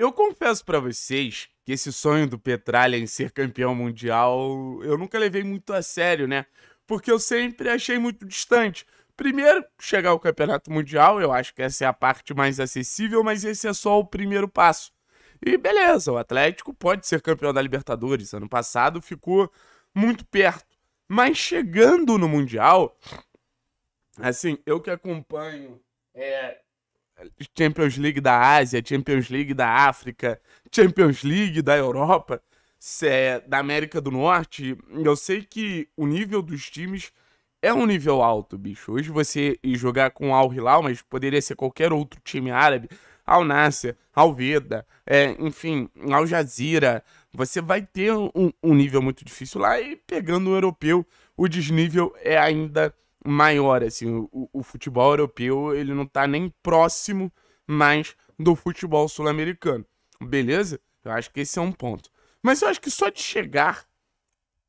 Eu confesso para vocês que esse sonho do Petralha em ser campeão mundial eu nunca levei muito a sério, né? Porque eu sempre achei muito distante. Primeiro, chegar ao campeonato mundial, eu acho que essa é a parte mais acessível, mas esse é só o primeiro passo. E beleza, o Atlético pode ser campeão da Libertadores. Ano passado ficou muito perto. Mas chegando no Mundial, assim, eu que acompanho é, Champions League da Ásia, Champions League da África, Champions League da Europa, é, da América do Norte. Eu sei que o nível dos times é um nível alto, bicho. Hoje você ir jogar com Al Hilal, mas poderia ser qualquer outro time árabe, Al Nasser, Al Veda, é, enfim, Al Jazeera. Você vai ter um, um nível muito difícil lá e pegando o europeu, o desnível é ainda maior maior, assim, o, o futebol europeu, ele não tá nem próximo mais do futebol sul-americano, beleza? Eu acho que esse é um ponto. Mas eu acho que só de chegar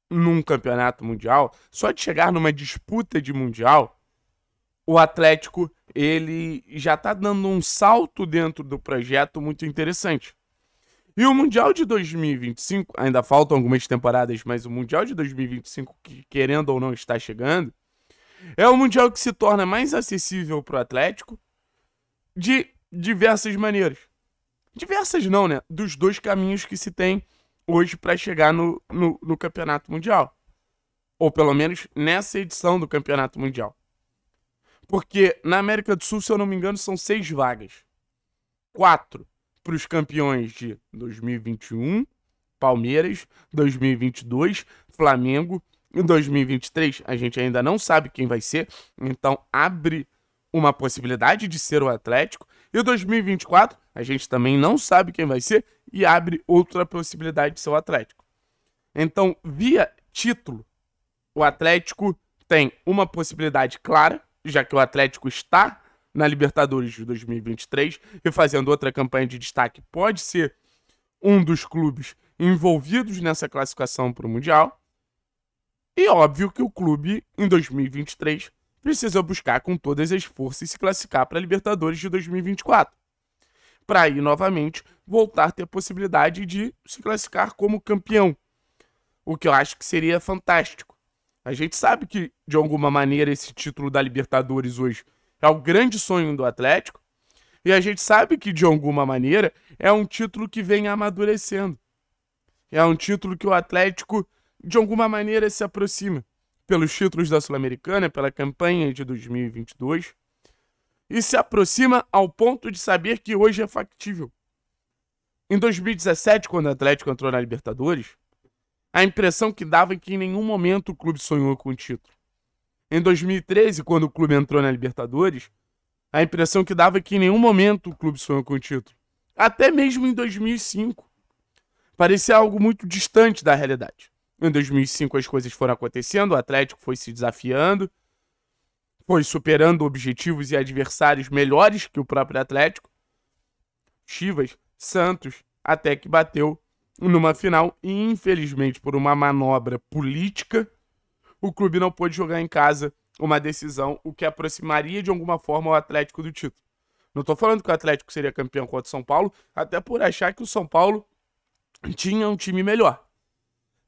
num campeonato mundial, só de chegar numa disputa de mundial, o Atlético ele já está dando um salto dentro do projeto muito interessante. E o Mundial de 2025, ainda faltam algumas temporadas, mas o Mundial de 2025, que querendo ou não está chegando, é um Mundial que se torna mais acessível para o Atlético de diversas maneiras. Diversas não, né? Dos dois caminhos que se tem hoje para chegar no, no, no Campeonato Mundial. Ou pelo menos nessa edição do Campeonato Mundial. Porque na América do Sul, se eu não me engano, são seis vagas. Quatro para os campeões de 2021, Palmeiras, 2022, Flamengo, em 2023, a gente ainda não sabe quem vai ser, então abre uma possibilidade de ser o Atlético. E 2024, a gente também não sabe quem vai ser e abre outra possibilidade de ser o Atlético. Então, via título, o Atlético tem uma possibilidade clara, já que o Atlético está na Libertadores de 2023 e fazendo outra campanha de destaque, pode ser um dos clubes envolvidos nessa classificação para o Mundial. E óbvio que o clube, em 2023, precisa buscar com todas as forças se classificar para a Libertadores de 2024. Para aí, novamente, voltar a ter a possibilidade de se classificar como campeão. O que eu acho que seria fantástico. A gente sabe que, de alguma maneira, esse título da Libertadores hoje é o grande sonho do Atlético. E a gente sabe que, de alguma maneira, é um título que vem amadurecendo. É um título que o Atlético de alguma maneira se aproxima pelos títulos da Sul-Americana, pela campanha de 2022, e se aproxima ao ponto de saber que hoje é factível. Em 2017, quando o Atlético entrou na Libertadores, a impressão que dava é que em nenhum momento o clube sonhou com o título. Em 2013, quando o clube entrou na Libertadores, a impressão que dava é que em nenhum momento o clube sonhou com o título. Até mesmo em 2005. Parecia algo muito distante da realidade. Em 2005 as coisas foram acontecendo, o Atlético foi se desafiando, foi superando objetivos e adversários melhores que o próprio Atlético. Chivas, Santos, até que bateu numa final e infelizmente por uma manobra política, o clube não pôde jogar em casa uma decisão, o que aproximaria de alguma forma o Atlético do título. Não estou falando que o Atlético seria campeão contra o São Paulo, até por achar que o São Paulo tinha um time melhor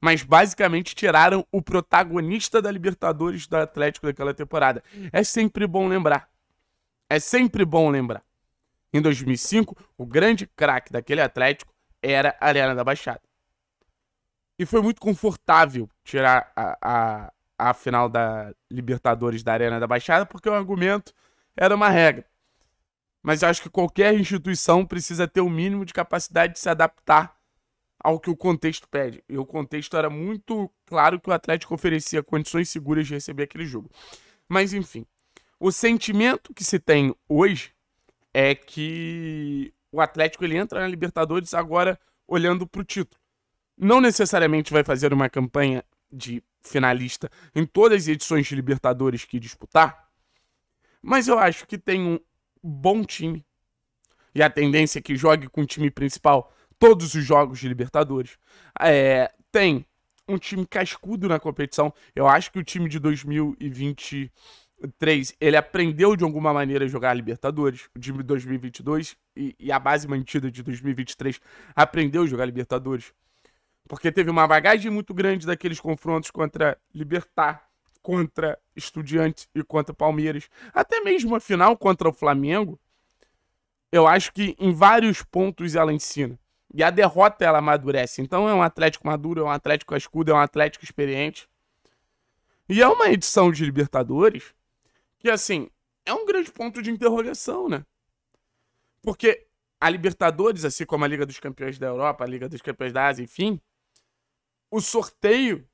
mas basicamente tiraram o protagonista da Libertadores do Atlético daquela temporada. É sempre bom lembrar. É sempre bom lembrar. Em 2005, o grande craque daquele Atlético era a Arena da Baixada. E foi muito confortável tirar a, a, a final da Libertadores da Arena da Baixada, porque o argumento era uma regra. Mas eu acho que qualquer instituição precisa ter o mínimo de capacidade de se adaptar ao que o contexto pede. E o contexto era muito claro que o Atlético oferecia condições seguras de receber aquele jogo. Mas enfim, o sentimento que se tem hoje é que o Atlético ele entra na Libertadores agora olhando para o título. Não necessariamente vai fazer uma campanha de finalista em todas as edições de Libertadores que disputar, mas eu acho que tem um bom time. E a tendência é que jogue com o time principal todos os jogos de Libertadores. É, tem um time cascudo na competição. Eu acho que o time de 2023 ele aprendeu de alguma maneira a jogar a Libertadores. O time de 2022 e, e a base mantida de 2023 aprendeu a jogar a Libertadores. Porque teve uma bagagem muito grande daqueles confrontos contra Libertar, contra Estudiantes e contra Palmeiras. Até mesmo a final contra o Flamengo. Eu acho que em vários pontos ela ensina. E a derrota ela amadurece. Então é um Atlético maduro, é um Atlético escudo, é um Atlético experiente. E é uma edição de Libertadores que, assim, é um grande ponto de interrogação, né? Porque a Libertadores, assim como a Liga dos Campeões da Europa, a Liga dos Campeões da Ásia, enfim, o sorteio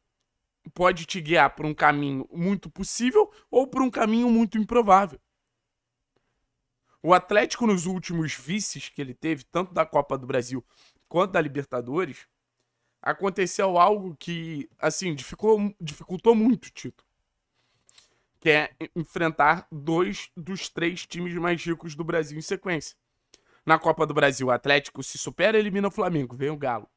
pode te guiar por um caminho muito possível ou por um caminho muito improvável. O Atlético, nos últimos vices que ele teve, tanto da Copa do Brasil quanto da Libertadores, aconteceu algo que, assim, dificultou, dificultou muito o título. Que é enfrentar dois dos três times mais ricos do Brasil em sequência. Na Copa do Brasil, o Atlético se supera e elimina o Flamengo. Vem o Galo.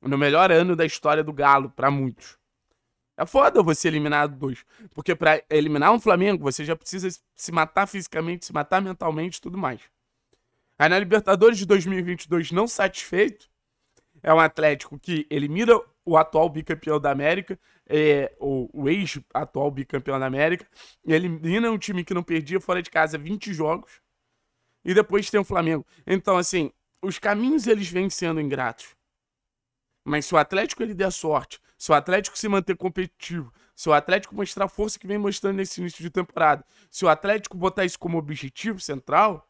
No melhor ano da história do Galo, para muitos. É foda você eliminar dois. Porque para eliminar um Flamengo, você já precisa se matar fisicamente, se matar mentalmente e tudo mais. Aí na Libertadores de 2022, não satisfeito, é um Atlético que elimina o atual bicampeão da América, é, ou o ex-atual bicampeão da América, e elimina um time que não perdia fora de casa 20 jogos, e depois tem o Flamengo. Então, assim, os caminhos eles vêm sendo ingratos. Mas se o Atlético ele der sorte se o Atlético se manter competitivo, se o Atlético mostrar a força que vem mostrando nesse início de temporada, se o Atlético botar isso como objetivo central,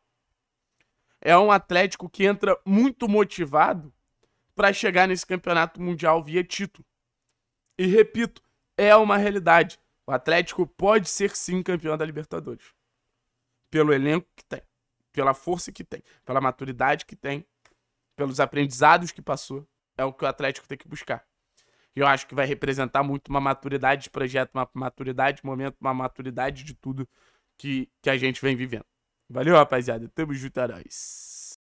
é um Atlético que entra muito motivado para chegar nesse campeonato mundial via título. E repito, é uma realidade. O Atlético pode ser sim campeão da Libertadores. Pelo elenco que tem, pela força que tem, pela maturidade que tem, pelos aprendizados que passou. É o que o Atlético tem que buscar eu acho que vai representar muito uma maturidade de projeto, uma maturidade de momento, uma maturidade de tudo que, que a gente vem vivendo. Valeu, rapaziada. Tamo junto, heróis. É